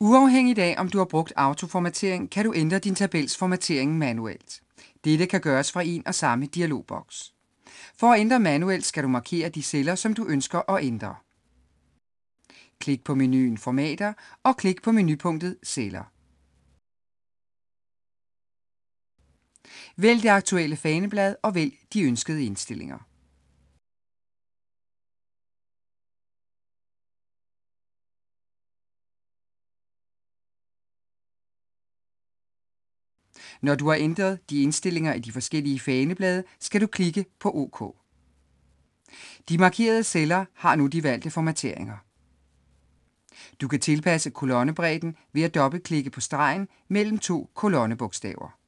Uafhængigt af om du har brugt autoformatering, kan du ændre din tabels formatering manuelt. Dette kan gøres fra en og samme dialogboks. For at ændre manuelt skal du markere de celler, som du ønsker at ændre. Klik på menuen Formater og klik på menupunktet Celler. Vælg det aktuelle faneblad og vælg de ønskede indstillinger. Når du har ændret de indstillinger i de forskellige faneblade, skal du klikke på OK. De markerede celler har nu de valgte formateringer. Du kan tilpasse kolonnebredden ved at dobbeltklikke på stregen mellem to kolonnebogstaver.